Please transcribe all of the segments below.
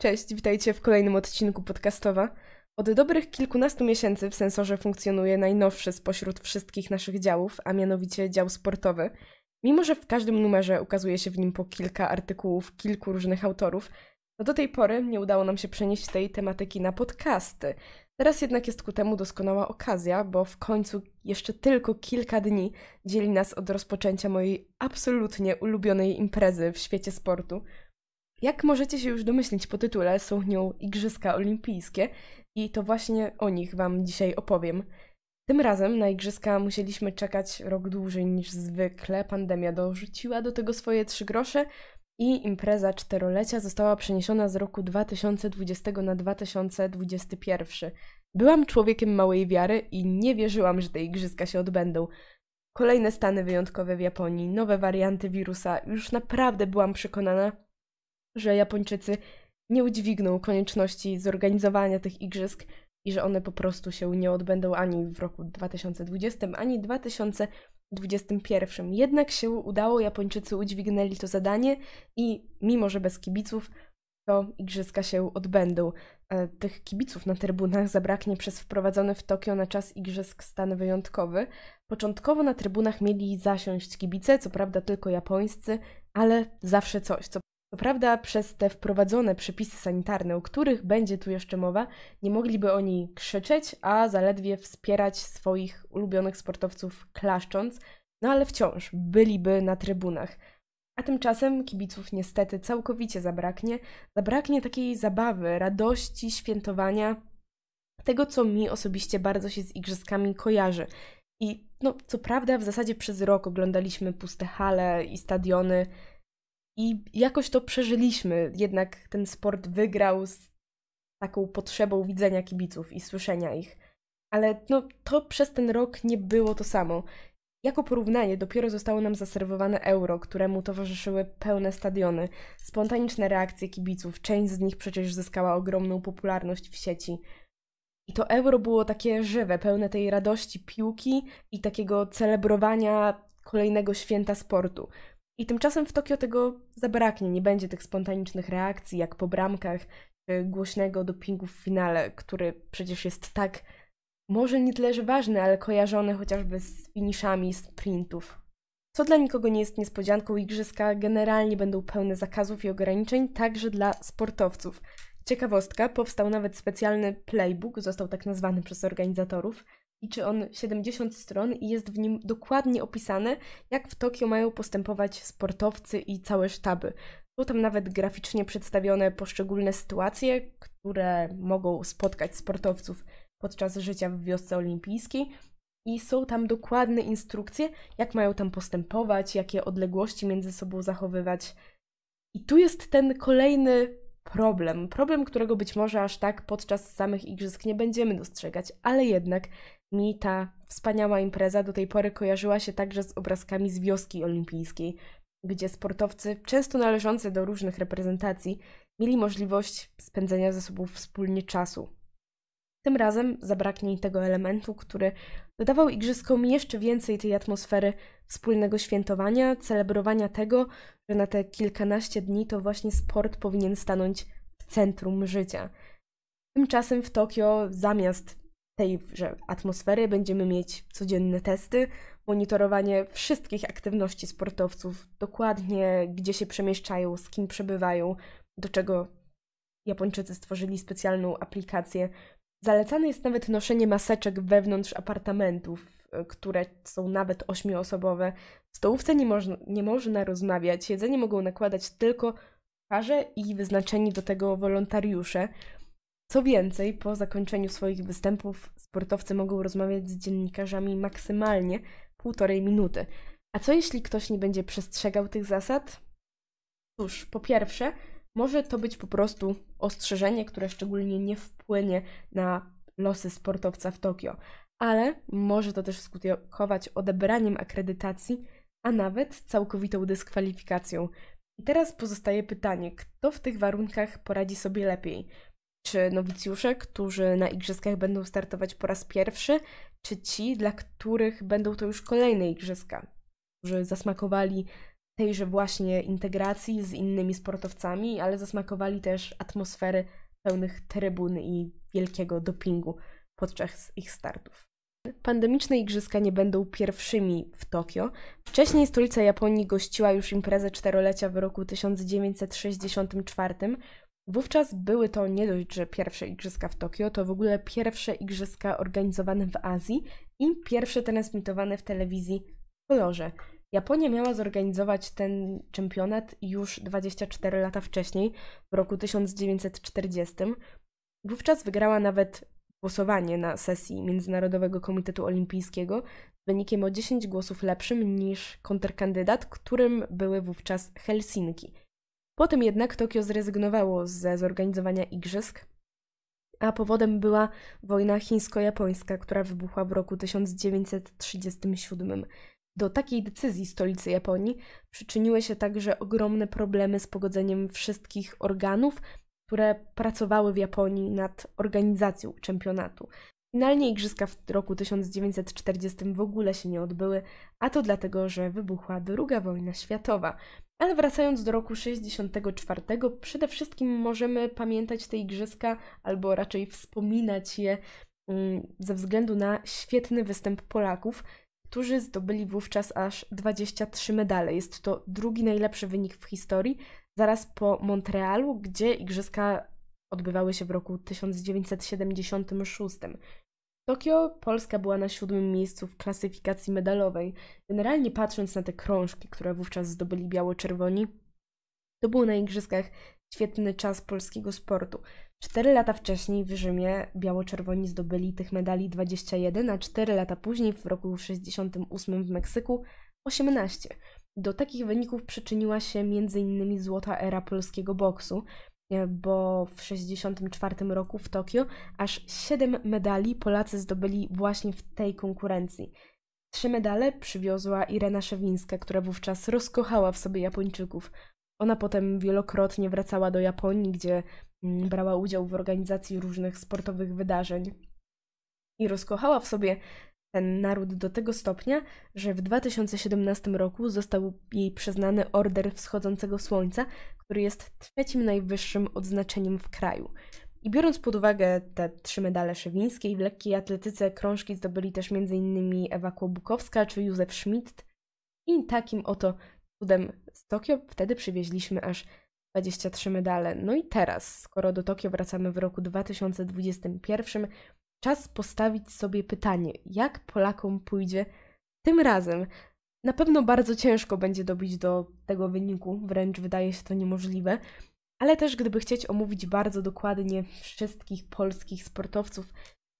Cześć, witajcie w kolejnym odcinku podcastowa. Od dobrych kilkunastu miesięcy w sensorze funkcjonuje najnowszy spośród wszystkich naszych działów, a mianowicie dział sportowy. Mimo, że w każdym numerze ukazuje się w nim po kilka artykułów kilku różnych autorów, to do tej pory nie udało nam się przenieść tej tematyki na podcasty. Teraz jednak jest ku temu doskonała okazja, bo w końcu jeszcze tylko kilka dni dzieli nas od rozpoczęcia mojej absolutnie ulubionej imprezy w świecie sportu – jak możecie się już domyślić po tytule, są nią Igrzyska Olimpijskie i to właśnie o nich Wam dzisiaj opowiem. Tym razem na igrzyska musieliśmy czekać rok dłużej niż zwykle. Pandemia dorzuciła do tego swoje trzy grosze i impreza czterolecia została przeniesiona z roku 2020 na 2021. Byłam człowiekiem małej wiary i nie wierzyłam, że te igrzyska się odbędą. Kolejne stany wyjątkowe w Japonii, nowe warianty wirusa, już naprawdę byłam przekonana, że Japończycy nie udźwigną konieczności zorganizowania tych igrzysk i że one po prostu się nie odbędą ani w roku 2020, ani 2021. Jednak się udało, Japończycy udźwignęli to zadanie i mimo, że bez kibiców, to igrzyska się odbędą. E, tych kibiców na trybunach zabraknie przez wprowadzony w Tokio na czas igrzysk stan wyjątkowy. Początkowo na trybunach mieli zasiąść kibice, co prawda tylko japońscy, ale zawsze coś, co to prawda, przez te wprowadzone przepisy sanitarne, o których będzie tu jeszcze mowa, nie mogliby oni krzyczeć, a zaledwie wspierać swoich ulubionych sportowców klaszcząc, no ale wciąż byliby na trybunach. A tymczasem kibiców niestety całkowicie zabraknie. Zabraknie takiej zabawy, radości, świętowania, tego co mi osobiście bardzo się z igrzyskami kojarzy. I no, co prawda, w zasadzie przez rok oglądaliśmy puste hale i stadiony i jakoś to przeżyliśmy. Jednak ten sport wygrał z taką potrzebą widzenia kibiców i słyszenia ich. Ale no, to przez ten rok nie było to samo. Jako porównanie dopiero zostało nam zaserwowane euro, któremu towarzyszyły pełne stadiony, spontaniczne reakcje kibiców, część z nich przecież zyskała ogromną popularność w sieci. I to euro było takie żywe, pełne tej radości piłki i takiego celebrowania kolejnego święta sportu. I tymczasem w Tokio tego zabraknie, nie będzie tych spontanicznych reakcji jak po bramkach czy e, głośnego dopingu w finale, który przecież jest tak może nie tyle, że ważny, ale kojarzony chociażby z finiszami sprintów. Co dla nikogo nie jest niespodzianką, igrzyska generalnie będą pełne zakazów i ograniczeń, także dla sportowców. Ciekawostka, powstał nawet specjalny playbook, został tak nazwany przez organizatorów – liczy on 70 stron i jest w nim dokładnie opisane, jak w Tokio mają postępować sportowcy i całe sztaby. Są tam nawet graficznie przedstawione poszczególne sytuacje, które mogą spotkać sportowców podczas życia w wiosce olimpijskiej. I są tam dokładne instrukcje, jak mają tam postępować, jakie odległości między sobą zachowywać. I tu jest ten kolejny problem. Problem, którego być może aż tak podczas samych igrzysk nie będziemy dostrzegać, ale jednak mi ta wspaniała impreza do tej pory kojarzyła się także z obrazkami z wioski olimpijskiej, gdzie sportowcy, często należący do różnych reprezentacji, mieli możliwość spędzenia ze sobą wspólnie czasu. Tym razem zabraknie tego elementu, który dodawał igrzyskom jeszcze więcej tej atmosfery wspólnego świętowania, celebrowania tego, że na te kilkanaście dni to właśnie sport powinien stanąć w centrum życia. Tymczasem w Tokio, zamiast tejże atmosfery będziemy mieć codzienne testy, monitorowanie wszystkich aktywności sportowców, dokładnie gdzie się przemieszczają, z kim przebywają, do czego Japończycy stworzyli specjalną aplikację. Zalecane jest nawet noszenie maseczek wewnątrz apartamentów, e, które są nawet ośmioosobowe. W stołówce nie, moż nie można rozmawiać, jedzenie mogą nakładać tylko parze i wyznaczeni do tego wolontariusze. Co więcej, po zakończeniu swoich występów sportowcy mogą rozmawiać z dziennikarzami maksymalnie półtorej minuty. A co jeśli ktoś nie będzie przestrzegał tych zasad? Cóż, po pierwsze, może to być po prostu ostrzeżenie, które szczególnie nie wpłynie na losy sportowca w Tokio, ale może to też skutkować odebraniem akredytacji, a nawet całkowitą dyskwalifikacją. I teraz pozostaje pytanie, kto w tych warunkach poradzi sobie lepiej? Czy nowicjusze, którzy na igrzyskach będą startować po raz pierwszy, czy ci, dla których będą to już kolejne igrzyska, którzy zasmakowali tejże właśnie integracji z innymi sportowcami, ale zasmakowali też atmosfery pełnych trybun i wielkiego dopingu podczas ich startów. Pandemiczne igrzyska nie będą pierwszymi w Tokio. Wcześniej stolica Japonii gościła już imprezę czterolecia w roku 1964, Wówczas były to nie dość, że pierwsze igrzyska w Tokio, to w ogóle pierwsze igrzyska organizowane w Azji i pierwsze transmitowane w telewizji w kolorze. Japonia miała zorganizować ten czempionat już 24 lata wcześniej, w roku 1940. Wówczas wygrała nawet głosowanie na sesji Międzynarodowego Komitetu Olimpijskiego z wynikiem o 10 głosów lepszym niż kontrkandydat, którym były wówczas Helsinki – Potem jednak Tokio zrezygnowało ze zorganizowania igrzysk, a powodem była wojna chińsko-japońska, która wybuchła w roku 1937. Do takiej decyzji stolicy Japonii przyczyniły się także ogromne problemy z pogodzeniem wszystkich organów, które pracowały w Japonii nad organizacją czempionatu. Finalnie igrzyska w roku 1940 w ogóle się nie odbyły, a to dlatego, że wybuchła II wojna światowa. Ale wracając do roku 64, przede wszystkim możemy pamiętać te igrzyska, albo raczej wspominać je mm, ze względu na świetny występ Polaków, którzy zdobyli wówczas aż 23 medale. Jest to drugi najlepszy wynik w historii, zaraz po Montrealu, gdzie igrzyska odbywały się w roku 1976. Tokio Polska była na siódmym miejscu w klasyfikacji medalowej. Generalnie patrząc na te krążki, które wówczas zdobyli biało-czerwoni, to był na Igrzyskach świetny czas polskiego sportu. Cztery lata wcześniej w Rzymie biało-czerwoni zdobyli tych medali 21, a cztery lata później w roku 68 w Meksyku 18. Do takich wyników przyczyniła się m.in. złota era polskiego boksu, E, bo w 64 roku w Tokio aż 7 medali Polacy zdobyli właśnie w tej konkurencji. Trzy medale przywiozła Irena Szewińska, która wówczas rozkochała w sobie Japończyków. Ona potem wielokrotnie wracała do Japonii, gdzie mm, brała udział w organizacji różnych sportowych wydarzeń. I rozkochała w sobie ten naród do tego stopnia, że w 2017 roku został jej przyznany Order Wschodzącego Słońca, który jest trzecim najwyższym odznaczeniem w kraju. I biorąc pod uwagę te trzy medale szewińskie i w lekkiej atletyce krążki zdobyli też m.in. Ewa Kłobukowska czy Józef Schmidt. I takim oto cudem z Tokio wtedy przywieźliśmy aż 23 medale. No i teraz, skoro do Tokio wracamy w roku 2021, czas postawić sobie pytanie, jak Polakom pójdzie tym razem. Na pewno bardzo ciężko będzie dobić do tego wyniku, wręcz wydaje się to niemożliwe, ale też gdyby chcieć omówić bardzo dokładnie wszystkich polskich sportowców,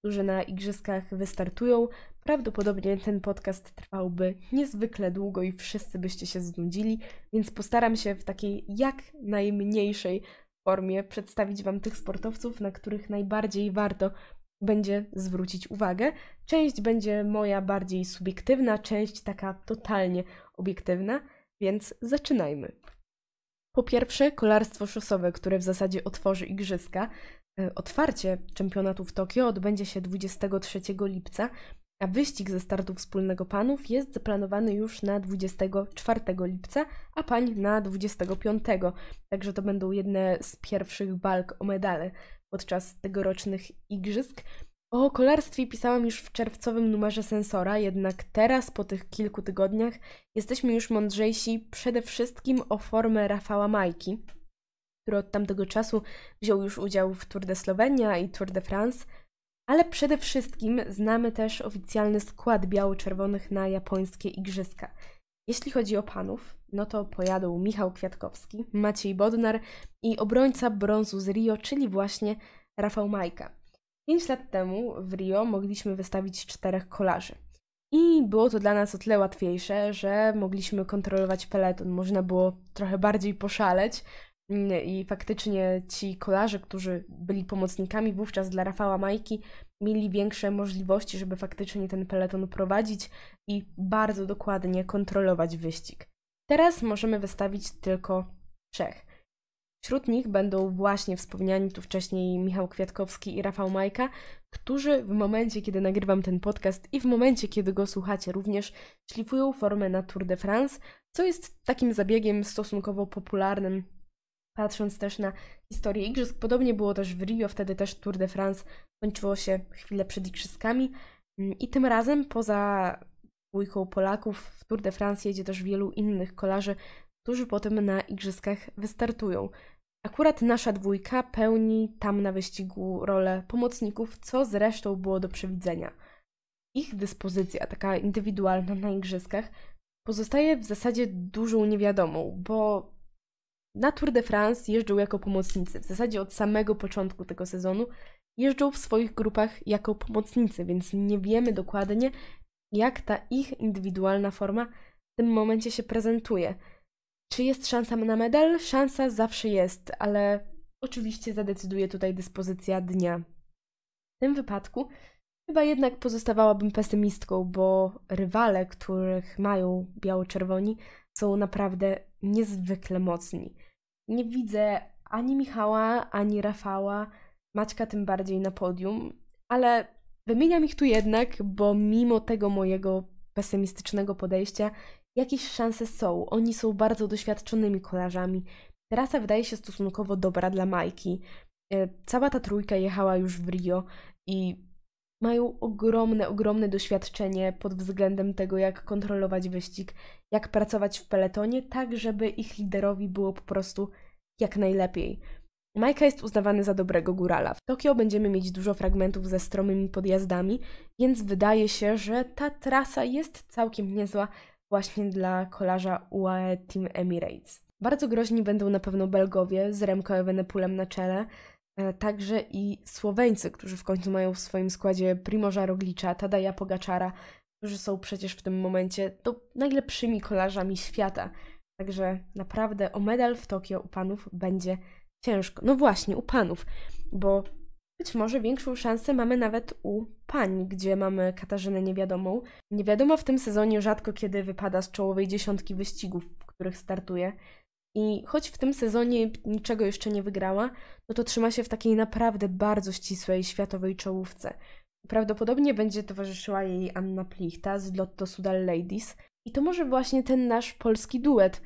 którzy na igrzyskach wystartują, prawdopodobnie ten podcast trwałby niezwykle długo i wszyscy byście się znudzili, więc postaram się w takiej jak najmniejszej formie przedstawić Wam tych sportowców, na których najbardziej warto będzie zwrócić uwagę. Część będzie moja bardziej subiektywna, część taka totalnie obiektywna, więc zaczynajmy. Po pierwsze, kolarstwo szosowe, które w zasadzie otworzy igrzyska. E, otwarcie czempionatu w Tokio odbędzie się 23 lipca, a wyścig ze startu wspólnego panów jest zaplanowany już na 24 lipca, a pań na 25. Także to będą jedne z pierwszych walk o medale podczas tegorocznych igrzysk. O kolarstwie pisałam już w czerwcowym numerze sensora, jednak teraz, po tych kilku tygodniach, jesteśmy już mądrzejsi przede wszystkim o formę Rafała Majki, który od tamtego czasu wziął już udział w Tour de Slovenia i Tour de France, ale przede wszystkim znamy też oficjalny skład biało-czerwonych na japońskie igrzyska – jeśli chodzi o panów, no to pojadą Michał Kwiatkowski, Maciej Bodnar i obrońca brązu z Rio, czyli właśnie Rafał Majka. Pięć lat temu w Rio mogliśmy wystawić czterech kolarzy. I było to dla nas o tyle łatwiejsze, że mogliśmy kontrolować peleton. Można było trochę bardziej poszaleć, Mm, I faktycznie ci kolarze, którzy byli pomocnikami wówczas dla Rafała Majki, mieli większe możliwości, żeby faktycznie ten peleton prowadzić i bardzo dokładnie kontrolować wyścig. Teraz możemy wystawić tylko trzech. Wśród nich będą właśnie wspomniani tu wcześniej Michał Kwiatkowski i Rafał Majka, którzy w momencie, kiedy nagrywam ten podcast i w momencie, kiedy go słuchacie również, szlifują formę na Tour de France, co jest takim zabiegiem stosunkowo popularnym Patrząc też na historię igrzysk, podobnie było też w Rio, wtedy też Tour de France kończyło się chwilę przed igrzyskami mm, i tym razem poza dwójką Polaków w Tour de France jedzie też wielu innych kolarzy, którzy potem na igrzyskach wystartują. Akurat nasza dwójka pełni tam na wyścigu rolę pomocników, co zresztą było do przewidzenia. Ich dyspozycja, taka indywidualna na igrzyskach, pozostaje w zasadzie dużą niewiadomą, bo na Tour de France jeżdżą jako pomocnicy. W zasadzie od samego początku tego sezonu jeżdżą w swoich grupach jako pomocnicy, więc nie wiemy dokładnie, jak ta ich indywidualna forma w tym momencie się prezentuje. Czy jest szansa na medal? Szansa zawsze jest, ale oczywiście zadecyduje tutaj dyspozycja dnia. W tym wypadku chyba jednak pozostawałabym pesymistką, bo rywale, których mają biało-czerwoni, są naprawdę niezwykle mocni. Nie widzę ani Michała, ani Rafała, Maćka tym bardziej na podium, ale wymieniam ich tu jednak, bo mimo tego mojego pesymistycznego podejścia jakieś szanse są. Oni są bardzo doświadczonymi kolarzami. Trasa wydaje się stosunkowo dobra dla Majki. E, cała ta trójka jechała już w Rio i mają ogromne, ogromne doświadczenie pod względem tego, jak kontrolować wyścig, jak pracować w peletonie, tak żeby ich liderowi było po prostu jak najlepiej. Majka jest uznawany za dobrego górala. W Tokio będziemy mieć dużo fragmentów ze stromymi podjazdami, więc wydaje się, że ta trasa jest całkiem niezła właśnie dla kolarza UAE Team Emirates. Bardzo groźni będą na pewno Belgowie z Remco Evenepoelem na czele, E, także i Słoweńcy, którzy w końcu mają w swoim składzie Primoża Roglicza, Tadaja Pogaczara, którzy są przecież w tym momencie to najlepszymi kolarzami świata. Także naprawdę o medal w Tokio u panów będzie ciężko. No właśnie, u panów, bo być może większą szansę mamy nawet u pań, gdzie mamy Katarzynę Niewiadomą. Niewiadoma w tym sezonie rzadko kiedy wypada z czołowej dziesiątki wyścigów, w których startuje. I choć w tym sezonie niczego jeszcze nie wygrała, no to trzyma się w takiej naprawdę bardzo ścisłej światowej czołówce. Prawdopodobnie będzie towarzyszyła jej Anna Plichta z Lotto Sudal Ladies. I to może właśnie ten nasz polski duet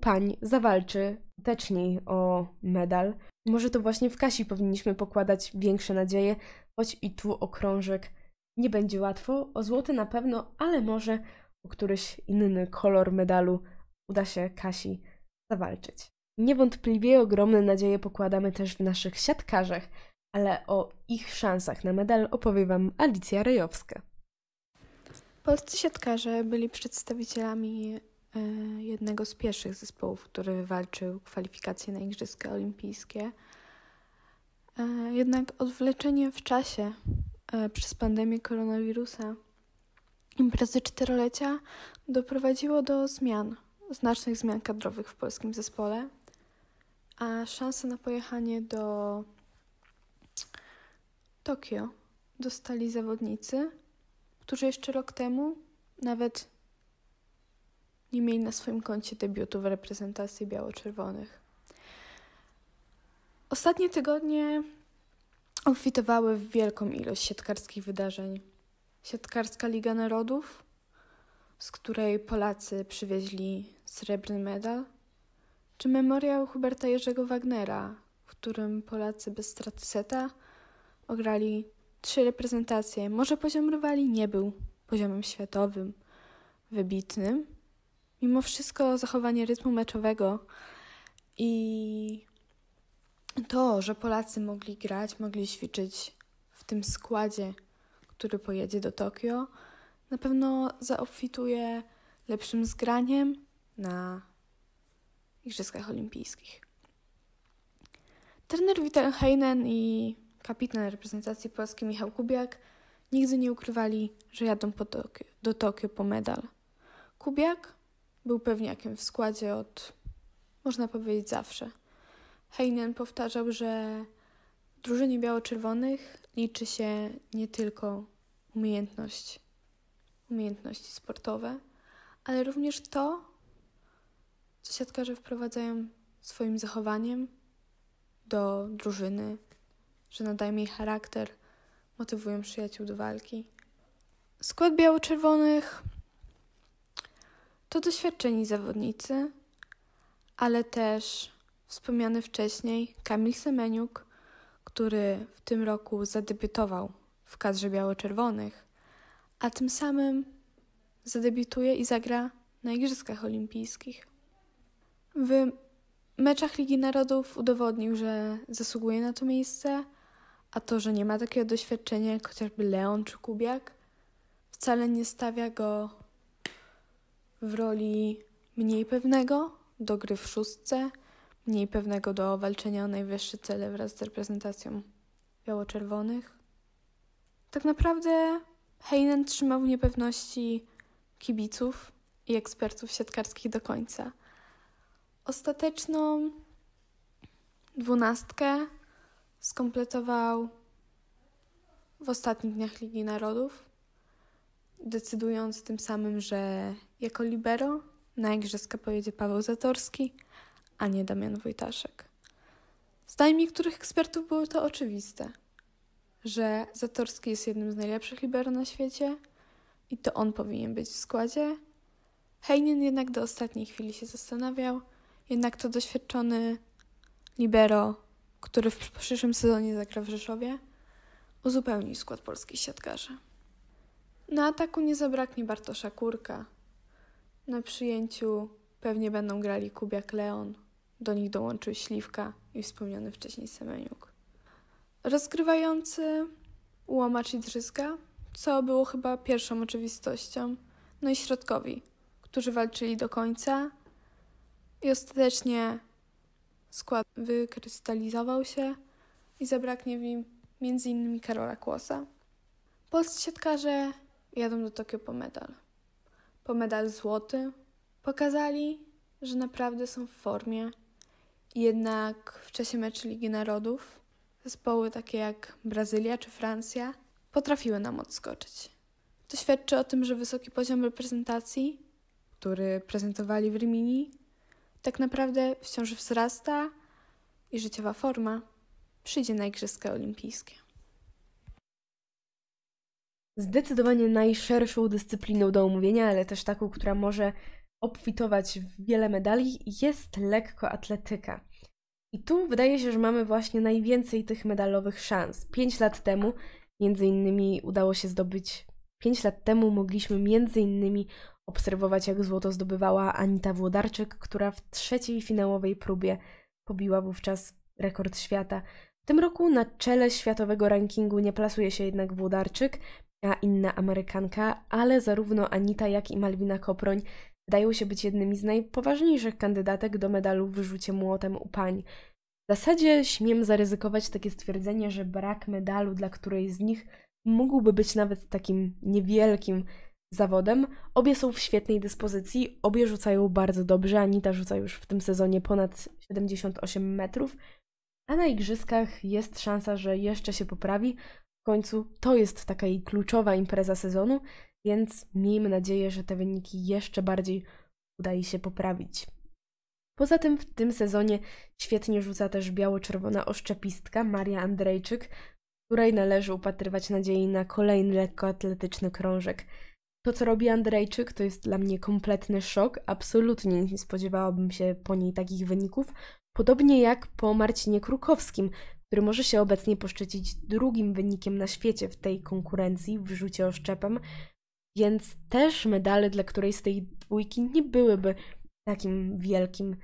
pań zawalczy teczniej o medal. Może to właśnie w Kasi powinniśmy pokładać większe nadzieje, choć i tu okrążek nie będzie łatwo. O złoty na pewno, ale może o któryś inny kolor medalu uda się Kasi zawalczyć. Niewątpliwie ogromne nadzieje pokładamy też w naszych siatkarzach, ale o ich szansach na medal opowie Wam Alicja Rejowska. Polscy siatkarze byli przedstawicielami e, jednego z pierwszych zespołów, który walczył kwalifikacje na Igrzyska Olimpijskie. E, jednak odwleczenie w czasie e, przez pandemię koronawirusa imprezy czterolecia doprowadziło do zmian znacznych zmian kadrowych w polskim zespole, a szanse na pojechanie do Tokio dostali zawodnicy, którzy jeszcze rok temu nawet nie mieli na swoim koncie debiutu w reprezentacji biało-czerwonych. Ostatnie tygodnie obfitowały w wielką ilość siatkarskich wydarzeń. Siatkarska Liga Narodów, z której Polacy przywieźli Srebrny medal? Czy memoriał Huberta Jerzego Wagnera, w którym Polacy bez straty seta ograli trzy reprezentacje? Może poziom rywali nie był poziomem światowym, wybitnym. Mimo wszystko zachowanie rytmu meczowego i to, że Polacy mogli grać, mogli ćwiczyć w tym składzie, który pojedzie do Tokio, na pewno zaobfituje lepszym zgraniem na Igrzyskach Olimpijskich. Trener Witel Heinen i kapitan reprezentacji Polski Michał Kubiak nigdy nie ukrywali, że jadą Tokio, do Tokio po medal. Kubiak był pewniakiem w składzie od, można powiedzieć, zawsze. Heinen powtarzał, że drużynie biało-czerwonych liczy się nie tylko umiejętność, umiejętności sportowe, ale również to, co siatkarze wprowadzają swoim zachowaniem do drużyny, że nadają jej charakter, motywują przyjaciół do walki. Skład biało-czerwonych to doświadczeni zawodnicy, ale też wspomniany wcześniej Kamil Semeniuk, który w tym roku zadebiutował w kadrze biało-czerwonych, a tym samym zadebiutuje i zagra na Igrzyskach Olimpijskich. W meczach Ligi Narodów udowodnił, że zasługuje na to miejsce, a to, że nie ma takiego doświadczenia jak chociażby Leon czy Kubiak, wcale nie stawia go w roli mniej pewnego do gry w szóstce, mniej pewnego do walczenia o najwyższe cele wraz z reprezentacją biało-czerwonych. Tak naprawdę Heinen trzymał w niepewności kibiców i ekspertów siatkarskich do końca – ostateczną dwunastkę skompletował w ostatnich dniach Ligi Narodów, decydując tym samym, że jako libero na igrzyska pojedzie Paweł Zatorski, a nie Damian Wojtaszek. Zdaniem niektórych ekspertów było to oczywiste, że Zatorski jest jednym z najlepszych libero na świecie i to on powinien być w składzie. Heinen jednak do ostatniej chwili się zastanawiał – jednak to doświadczony libero, który w przyszłym sezonie zagra w Rzeszowie, uzupełni skład polskich siatkarzy. Na ataku nie zabraknie Bartosza Kurka. Na przyjęciu pewnie będą grali Kubiak Leon, do nich dołączył Śliwka i wspomniany wcześniej Semeniuk. Rozgrywający Łomacz i Drzyzga, co było chyba pierwszą oczywistością, no i środkowi, którzy walczyli do końca – i ostatecznie skład wykrystalizował się i zabraknie w nim m.in. Karola Kłosa. Polscy siatkarze jadą do Tokio po medal. Po medal złoty pokazali, że naprawdę są w formie. Jednak w czasie meczu Ligi Narodów zespoły takie jak Brazylia czy Francja potrafiły nam odskoczyć. To świadczy o tym, że wysoki poziom reprezentacji, który prezentowali w Rimini, tak naprawdę wciąż wzrasta i życiowa forma przyjdzie na Igrzyska Olimpijskie. Zdecydowanie najszerszą dyscypliną do omówienia, ale też taką, która może obfitować w wiele medali, jest lekkoatletyka. I tu wydaje się, że mamy właśnie najwięcej tych medalowych szans. Pięć lat temu między innymi udało się zdobyć Pięć lat temu mogliśmy między innymi obserwować, jak złoto zdobywała Anita Włodarczyk, która w trzeciej finałowej próbie pobiła wówczas rekord świata. W tym roku na czele światowego rankingu nie plasuje się jednak Włodarczyk, a inna Amerykanka, ale zarówno Anita, jak i Malwina Koproń wydają się być jednymi z najpoważniejszych kandydatek do medalu w rzucie młotem u pań. W zasadzie śmiem zaryzykować takie stwierdzenie, że brak medalu dla której z nich mógłby być nawet takim niewielkim zawodem. Obie są w świetnej dyspozycji, obie rzucają bardzo dobrze. Anita rzuca już w tym sezonie ponad 78 metrów, a na igrzyskach jest szansa, że jeszcze się poprawi. W końcu to jest taka jej kluczowa impreza sezonu, więc miejmy nadzieję, że te wyniki jeszcze bardziej jej się poprawić. Poza tym w tym sezonie świetnie rzuca też biało-czerwona oszczepistka Maria Andrejczyk, której należy upatrywać nadziei na kolejny lekkoatletyczny krążek. To, co robi Andrejczyk, to jest dla mnie kompletny szok. Absolutnie nie spodziewałabym się po niej takich wyników. Podobnie jak po Marcinie Krukowskim, który może się obecnie poszczycić drugim wynikiem na świecie w tej konkurencji w rzucie oszczepem, więc też medale dla której z tej dwójki nie byłyby takim wielkim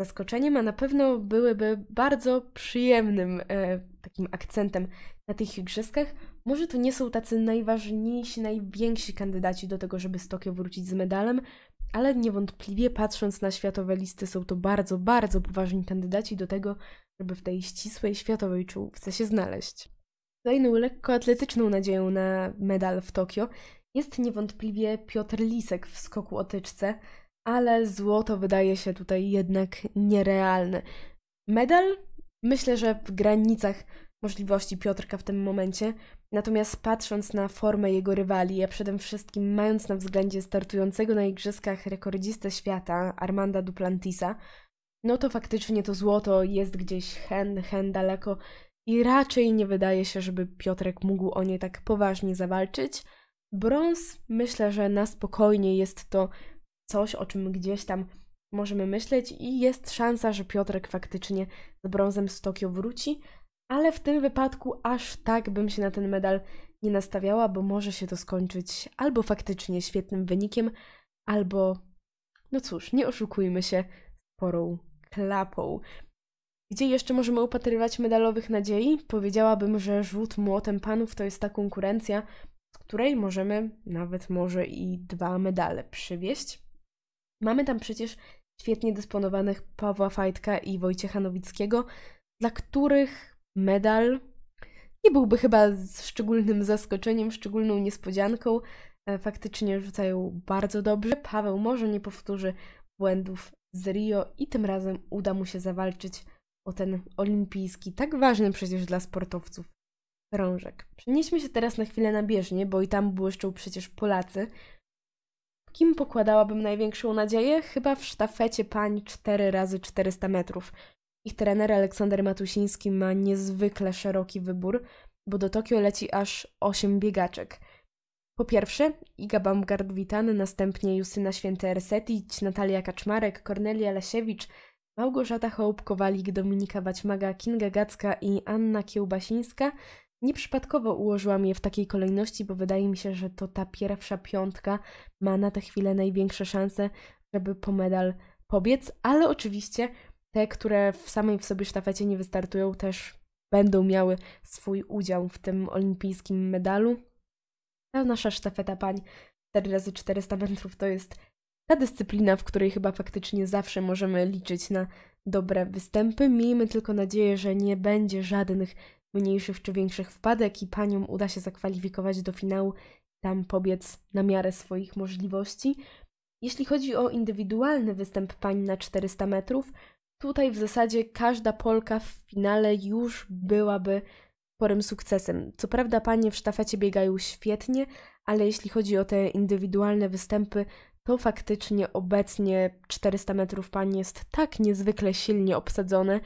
zaskoczeniem, a na pewno byłyby bardzo przyjemnym e, takim akcentem na tych igrzyskach. Może to nie są tacy najważniejsi, najwięksi kandydaci do tego, żeby z Tokio wrócić z medalem, ale niewątpliwie patrząc na światowe listy, są to bardzo, bardzo poważni kandydaci do tego, żeby w tej ścisłej światowej czołówce się znaleźć. Kolejną lekkoatletyczną nadzieją na medal w Tokio jest niewątpliwie Piotr Lisek w skoku o tyczce ale złoto wydaje się tutaj jednak nierealne. Medal? Myślę, że w granicach możliwości Piotrka w tym momencie. Natomiast patrząc na formę jego rywali, a przede wszystkim mając na względzie startującego na igrzyskach rekordzistę świata Armanda Duplantisa, no to faktycznie to złoto jest gdzieś hen, hen daleko i raczej nie wydaje się, żeby Piotrek mógł o nie tak poważnie zawalczyć. Brąz myślę, że na spokojnie jest to coś, o czym gdzieś tam możemy myśleć i jest szansa, że Piotrek faktycznie z brązem z Tokio wróci, ale w tym wypadku aż tak bym się na ten medal nie nastawiała, bo może się to skończyć albo faktycznie świetnym wynikiem, albo no cóż, nie oszukujmy się, sporą klapą. Gdzie jeszcze możemy upatrywać medalowych nadziei? Powiedziałabym, że rzut młotem panów to jest ta konkurencja, z której możemy nawet może i dwa medale przywieźć. Mamy tam przecież świetnie dysponowanych Pawła Fajtka i Wojciecha Nowickiego, dla których medal nie byłby chyba szczególnym zaskoczeniem, szczególną niespodzianką. E, faktycznie rzucają bardzo dobrze. Paweł może nie powtórzy błędów z Rio i tym razem uda mu się zawalczyć o ten olimpijski, tak ważny przecież dla sportowców krążek. Przenieśmy się teraz na chwilę na bieżnię, bo i tam błyszczą przecież Polacy, Kim pokładałabym największą nadzieję? Chyba w sztafecie pań 4 razy 400 metrów. Ich trener Aleksander Matusiński ma niezwykle szeroki wybór, bo do Tokio leci aż 8 biegaczek. Po pierwsze Iga Baumgard-Witan, następnie Justyna Święty-Ersetic, Natalia Kaczmarek, Kornelia Lesiewicz, Małgorzata Hołb-Kowalik, Dominika Waćmaga, Kinga Gacka i Anna Kiełbasińska – Nieprzypadkowo ułożyłam je w takiej kolejności, bo wydaje mi się, że to ta pierwsza piątka ma na tę chwilę największe szanse, żeby po medal pobiec, ale oczywiście te, które w samej w sobie sztafecie nie wystartują, też będą miały swój udział w tym olimpijskim medalu. Ta nasza sztafeta pań 4x400 metrów to jest ta dyscyplina, w której chyba faktycznie zawsze możemy liczyć na dobre występy. Miejmy tylko nadzieję, że nie będzie żadnych mniejszych czy większych wpadek i paniom uda się zakwalifikować do finału, tam pobiec na miarę swoich możliwości. Jeśli chodzi o indywidualny występ pań na 400 metrów, tutaj w zasadzie każda Polka w finale już byłaby sporym sukcesem. Co prawda panie w sztafecie biegają świetnie, ale jeśli chodzi o te indywidualne występy, to faktycznie obecnie 400 metrów pań jest tak niezwykle silnie obsadzone,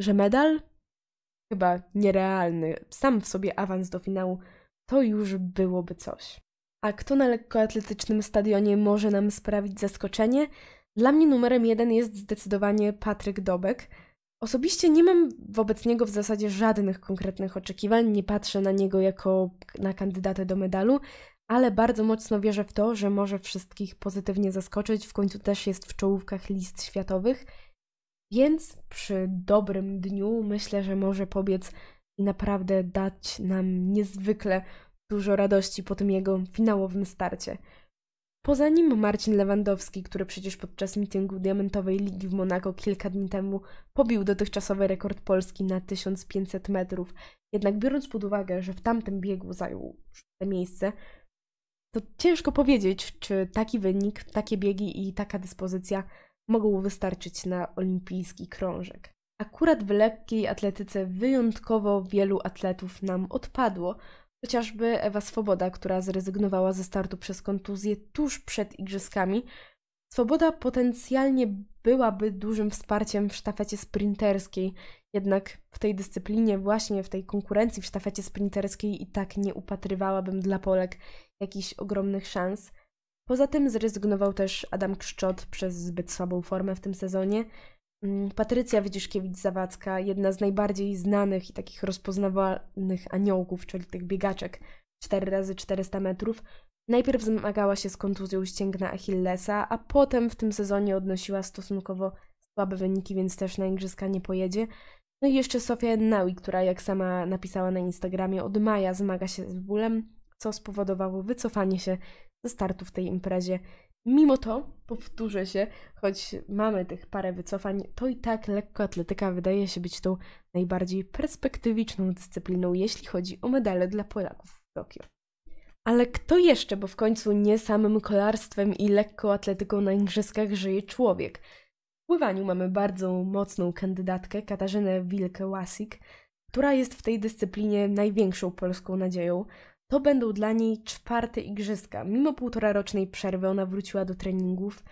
że medal chyba nierealny, sam w sobie awans do finału, to już byłoby coś. A kto na lekkoatletycznym stadionie może nam sprawić zaskoczenie? Dla mnie numerem jeden jest zdecydowanie Patryk Dobek. Osobiście nie mam wobec niego w zasadzie żadnych konkretnych oczekiwań, nie patrzę na niego jako na kandydatę do medalu, ale bardzo mocno wierzę w to, że może wszystkich pozytywnie zaskoczyć. W końcu też jest w czołówkach list światowych. Więc przy dobrym dniu myślę, że może pobiec i naprawdę dać nam niezwykle dużo radości po tym jego finałowym starcie. Poza nim Marcin Lewandowski, który przecież podczas mityngu Diamentowej Ligi w Monako kilka dni temu pobił dotychczasowy rekord Polski na 1500 metrów. Jednak biorąc pod uwagę, że w tamtym biegu zajął te miejsce, to ciężko powiedzieć, czy taki wynik, takie biegi i taka dyspozycja mogą wystarczyć na olimpijski krążek. Akurat w lekkiej atletyce wyjątkowo wielu atletów nam odpadło, chociażby Ewa Swoboda, która zrezygnowała ze startu przez kontuzję tuż przed igrzyskami. Swoboda potencjalnie byłaby dużym wsparciem w sztafecie sprinterskiej, jednak w tej dyscyplinie, właśnie w tej konkurencji w sztafecie sprinterskiej i tak nie upatrywałabym dla Polek jakichś ogromnych szans. Poza tym zrezygnował też Adam Kszczot przez zbyt słabą formę w tym sezonie. Mm, Patrycja Wydziszkiewicz-Zawadzka, jedna z najbardziej znanych i takich rozpoznawalnych aniołków, czyli tych biegaczek 4x400 metrów, najpierw zmagała się z kontuzją ścięgna Achillesa, a potem w tym sezonie odnosiła stosunkowo słabe wyniki, więc też na igrzyska nie pojedzie. No i jeszcze Sofia Ennaui, która jak sama napisała na Instagramie, od maja zmaga się z bólem, co spowodowało wycofanie się ze startu w tej imprezie. Mimo to, powtórzę się, choć mamy tych parę wycofań, to i tak lekkoatletyka wydaje się być tą najbardziej perspektywiczną dyscypliną, jeśli chodzi o medale dla Polaków w Tokio. Ale kto jeszcze, bo w końcu nie samym kolarstwem i lekkoatletyką na igrzyskach żyje człowiek? W pływaniu mamy bardzo mocną kandydatkę, Katarzynę Wilkę-Łasik, która jest w tej dyscyplinie największą polską nadzieją. To będą dla niej czwarte igrzyska. Mimo półtorarocznej przerwy ona wróciła do treningów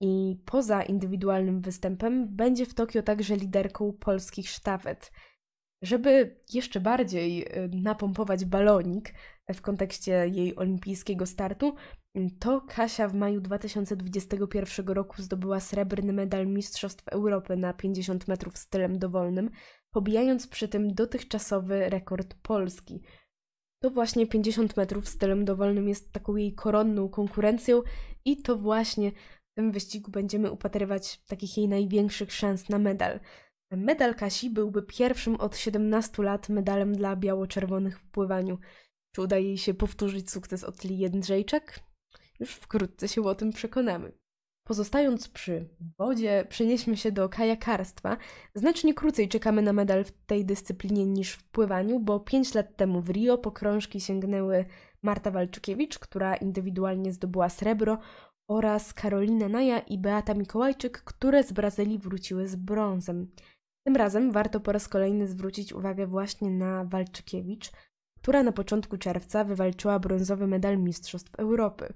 i poza indywidualnym występem będzie w Tokio także liderką polskich sztafet. Żeby jeszcze bardziej y, napompować balonik w kontekście jej olimpijskiego startu, to Kasia w maju 2021 roku zdobyła srebrny medal Mistrzostw Europy na 50 metrów stylem dowolnym, pobijając przy tym dotychczasowy rekord Polski – to właśnie 50 metrów stylem dowolnym jest taką jej koronną konkurencją i to właśnie w tym wyścigu będziemy upatrywać takich jej największych szans na medal. Medal Kasi byłby pierwszym od 17 lat medalem dla biało-czerwonych w pływaniu. Czy uda jej się powtórzyć sukces Otli Jędrzejczak? Już wkrótce się o tym przekonamy. Pozostając przy wodzie, przenieśmy się do kajakarstwa. Znacznie krócej czekamy na medal w tej dyscyplinie niż w pływaniu, bo 5 lat temu w Rio po krążki sięgnęły Marta Walczykiewicz, która indywidualnie zdobyła srebro, oraz Karolina Naja i Beata Mikołajczyk, które z Brazylii wróciły z brązem. Tym razem warto po raz kolejny zwrócić uwagę właśnie na Walczykiewicz, która na początku czerwca wywalczyła brązowy medal Mistrzostw Europy.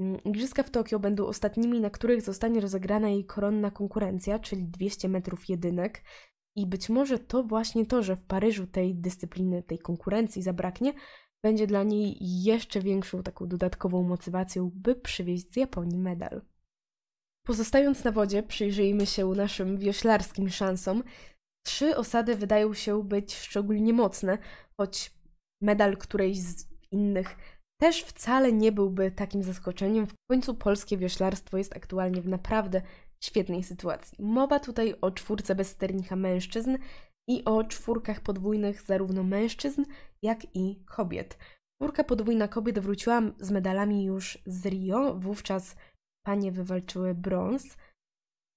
Mm, igrzyska w Tokio będą ostatnimi, na których zostanie rozegrana jej koronna konkurencja, czyli 200 metrów jedynek. I być może to właśnie to, że w Paryżu tej dyscypliny, tej konkurencji zabraknie, będzie dla niej jeszcze większą taką dodatkową motywacją, by przywieźć z Japonii medal. Pozostając na wodzie, przyjrzyjmy się naszym wioślarskim szansom. Trzy osady wydają się być szczególnie mocne, choć medal którejś z innych też wcale nie byłby takim zaskoczeniem. W końcu polskie wioślarstwo jest aktualnie w naprawdę świetnej sytuacji. Mowa tutaj o czwórce bez sternika mężczyzn i o czwórkach podwójnych zarówno mężczyzn, jak i kobiet. Czwórka podwójna kobiet wróciła z medalami już z Rio, wówczas panie wywalczyły brąz.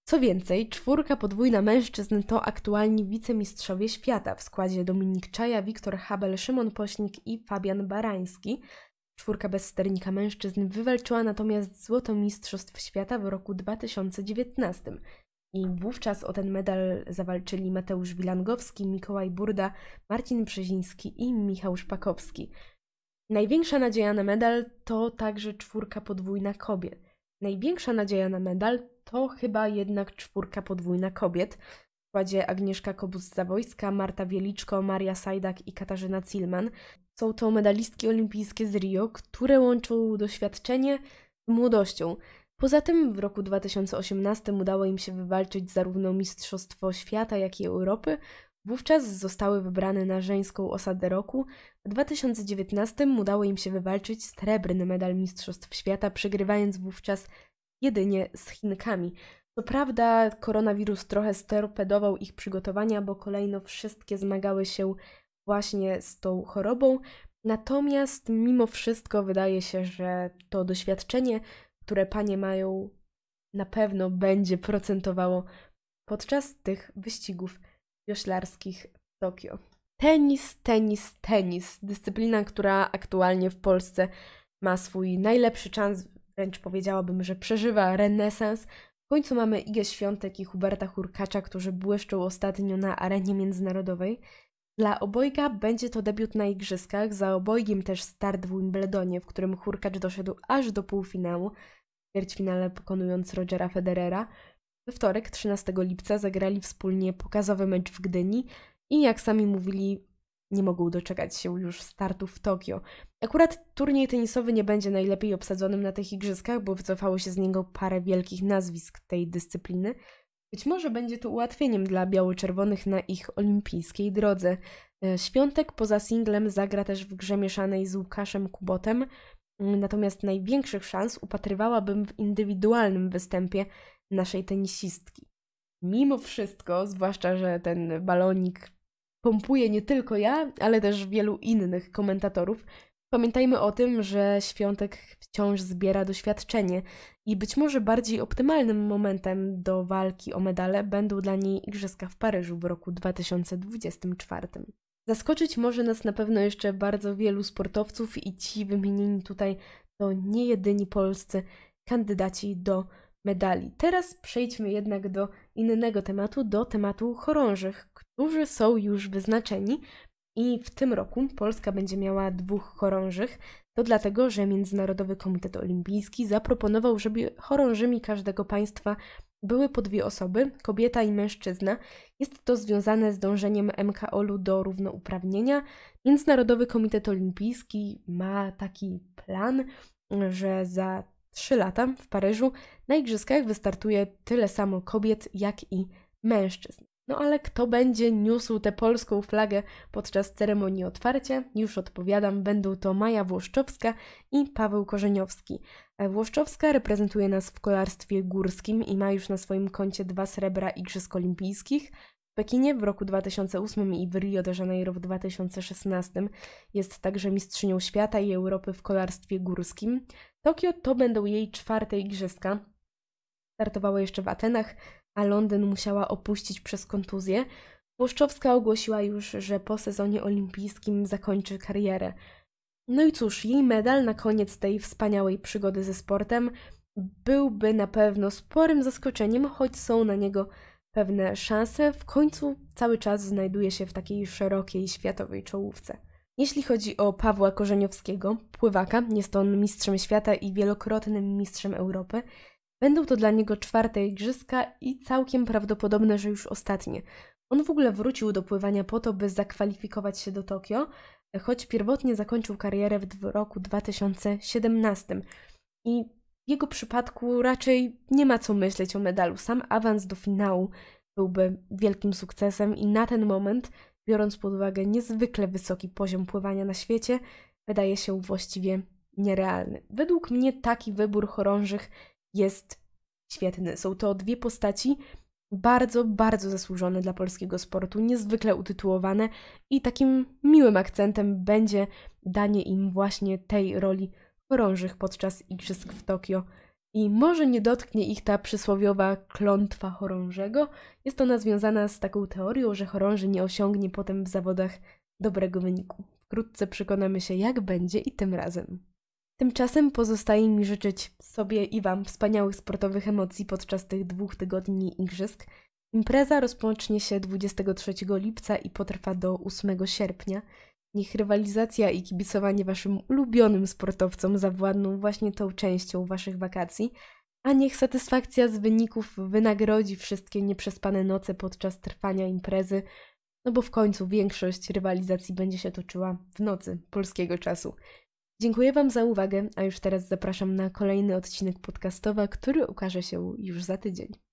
Co więcej, czwórka podwójna mężczyzn to aktualni wicemistrzowie świata w składzie Dominik Czaja, Wiktor Habel, Szymon Pośnik i Fabian Barański – Czwórka bez sternika mężczyzn wywalczyła natomiast złoto Mistrzostw Świata w roku 2019. I wówczas o ten medal zawalczyli Mateusz Wilangowski, Mikołaj Burda, Marcin Brzeziński i Michał Szpakowski. Największa nadzieja na medal to także czwórka podwójna kobiet. Największa nadzieja na medal to chyba jednak czwórka podwójna kobiet, składzie Agnieszka kobus zawojska Marta Wieliczko, Maria Sajdak i Katarzyna Zilman. Są to medalistki olimpijskie z Rio, które łączą doświadczenie z młodością. Poza tym w roku 2018 udało im się wywalczyć zarówno Mistrzostwo Świata, jak i Europy. Wówczas zostały wybrane na żeńską osadę roku. W 2019 udało im się wywalczyć srebrny medal Mistrzostw Świata, przegrywając wówczas jedynie z Chinkami. Co prawda, koronawirus trochę sterpedował ich przygotowania, bo kolejno wszystkie zmagały się właśnie z tą chorobą. Natomiast mimo wszystko wydaje się, że to doświadczenie, które panie mają, na pewno będzie procentowało podczas tych wyścigów wioślarskich w Tokio. Tenis, tenis, tenis. Dyscyplina, która aktualnie w Polsce ma swój najlepszy czas, wręcz powiedziałabym, że przeżywa renesans, w końcu mamy Igę Świątek i Huberta Hurkacza, którzy błyszczą ostatnio na arenie międzynarodowej. Dla obojga będzie to debiut na igrzyskach, za obojgiem też start w Wimbledonie, w którym Hurkacz doszedł aż do półfinału, w finale pokonując Rogera Federera. We wtorek, 13 lipca, zagrali wspólnie pokazowy mecz w Gdyni i jak sami mówili, nie mogą doczekać się już startu w Tokio. Akurat turniej tenisowy nie będzie najlepiej obsadzonym na tych igrzyskach, bo wycofało się z niego parę wielkich nazwisk tej dyscypliny. Być może będzie to ułatwieniem dla biało-czerwonych na ich olimpijskiej drodze. E, Świątek poza singlem zagra też w grze mieszanej z Łukaszem Kubotem, mm, natomiast największych szans upatrywałabym w indywidualnym występie naszej tenisistki. Mimo wszystko, zwłaszcza, że ten balonik pompuje nie tylko ja, ale też wielu innych komentatorów. Pamiętajmy o tym, że świątek wciąż zbiera doświadczenie i być może bardziej optymalnym momentem do walki o medale będą dla niej Igrzyska w Paryżu w roku 2024. Zaskoczyć może nas na pewno jeszcze bardzo wielu sportowców i ci wymienieni tutaj to nie jedyni polscy kandydaci do medali. Teraz przejdźmy jednak do innego tematu, do tematu chorążych, którzy są już wyznaczeni i w tym roku Polska będzie miała dwóch chorążych. To dlatego, że Międzynarodowy Komitet Olimpijski zaproponował, żeby chorążymi każdego państwa były po dwie osoby, kobieta i mężczyzna. Jest to związane z dążeniem MKOL-u do równouprawnienia. Międzynarodowy Komitet Olimpijski ma taki plan, że za 3 lata w Paryżu na igrzyskach wystartuje tyle samo kobiet, jak i mężczyzn. No ale kto będzie niósł tę polską flagę podczas ceremonii otwarcia? Już odpowiadam, będą to Maja Włoszczowska i Paweł Korzeniowski. E, Włoszczowska reprezentuje nas w kolarstwie górskim i ma już na swoim koncie dwa srebra Igrzysk Olimpijskich – Pekinie w roku 2008 i w Rio de Janeiro w 2016 jest także mistrzynią świata i Europy w kolarstwie górskim. Tokio to będą jej czwarte igrzyska. Startowała jeszcze w Atenach, a Londyn musiała opuścić przez kontuzję. Błoszczowska ogłosiła już, że po sezonie olimpijskim zakończy karierę. No i cóż, jej medal na koniec tej wspaniałej przygody ze sportem byłby na pewno sporym zaskoczeniem, choć są na niego pewne szanse, w końcu cały czas znajduje się w takiej szerokiej światowej czołówce. Jeśli chodzi o Pawła Korzeniowskiego, pływaka, jest on mistrzem świata i wielokrotnym mistrzem Europy, będą to dla niego czwarte igrzyska i całkiem prawdopodobne, że już ostatnie. On w ogóle wrócił do pływania po to, by zakwalifikować się do Tokio, choć pierwotnie zakończył karierę w roku 2017. I jego przypadku raczej nie ma co myśleć o medalu. Sam awans do finału byłby wielkim sukcesem i na ten moment, biorąc pod uwagę niezwykle wysoki poziom pływania na świecie, wydaje się właściwie nierealny. Według mnie taki wybór chorążych jest świetny. Są to dwie postaci bardzo, bardzo zasłużone dla polskiego sportu, niezwykle utytułowane i takim miłym akcentem będzie danie im właśnie tej roli chorążych podczas igrzysk w Tokio. I może nie dotknie ich ta przysłowiowa klątwa chorążego. Jest ona związana z taką teorią, że chorąży nie osiągnie potem w zawodach dobrego wyniku. Wkrótce przekonamy się, jak będzie i tym razem. Tymczasem pozostaje mi życzyć sobie i Wam wspaniałych sportowych emocji podczas tych dwóch tygodni igrzysk. Impreza rozpocznie się 23 lipca i potrwa do 8 sierpnia. Niech rywalizacja i kibicowanie waszym ulubionym sportowcom zawładną właśnie tą częścią waszych wakacji, a niech satysfakcja z wyników wynagrodzi wszystkie nieprzespane noce podczas trwania imprezy, no bo w końcu większość rywalizacji będzie się toczyła w nocy polskiego czasu. Dziękuję Wam za uwagę, a już teraz zapraszam na kolejny odcinek podcastowa, który ukaże się już za tydzień.